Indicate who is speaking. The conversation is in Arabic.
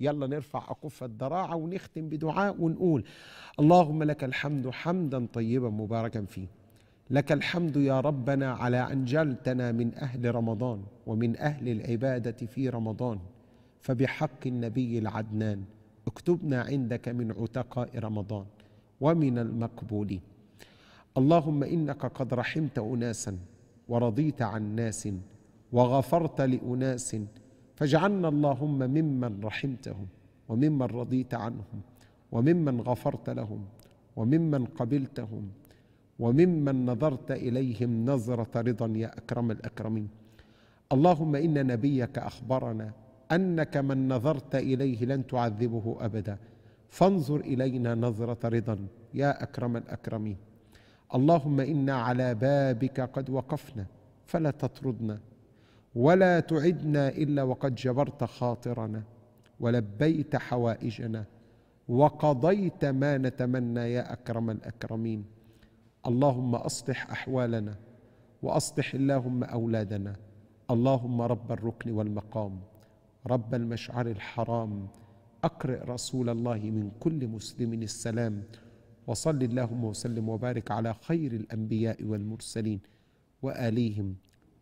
Speaker 1: يلا نرفع أكف الدراعة ونختم بدعاء ونقول اللهم لك الحمد حمدا طيبا مباركا فيه لك الحمد يا ربنا على أنجلتنا من أهل رمضان ومن أهل العبادة في رمضان فبحق النبي العدنان اكتبنا عندك من عتقاء رمضان ومن المقبولين اللهم إنك قد رحمت أناسا ورضيت عن ناس وغفرت لأناس فاجعلنا اللهم ممن رحمتهم وممن رضيت عنهم وممن غفرت لهم وممن قبلتهم وممن نظرت اليهم نظره رضا يا اكرم الاكرمين اللهم ان نبيك اخبرنا انك من نظرت اليه لن تعذبه ابدا فانظر الينا نظره رضا يا اكرم الاكرمين اللهم انا على بابك قد وقفنا فلا تطردنا ولا تعدنا الا وقد جبرت خاطرنا ولبيت حوائجنا وقضيت ما نتمنى يا اكرم الاكرمين اللهم اصلح احوالنا واصلح اللهم اولادنا اللهم رب الركن والمقام رب المشعر الحرام اقرئ رسول الله من كل مسلم السلام وصل اللهم وسلم وبارك على خير الانبياء والمرسلين واليهم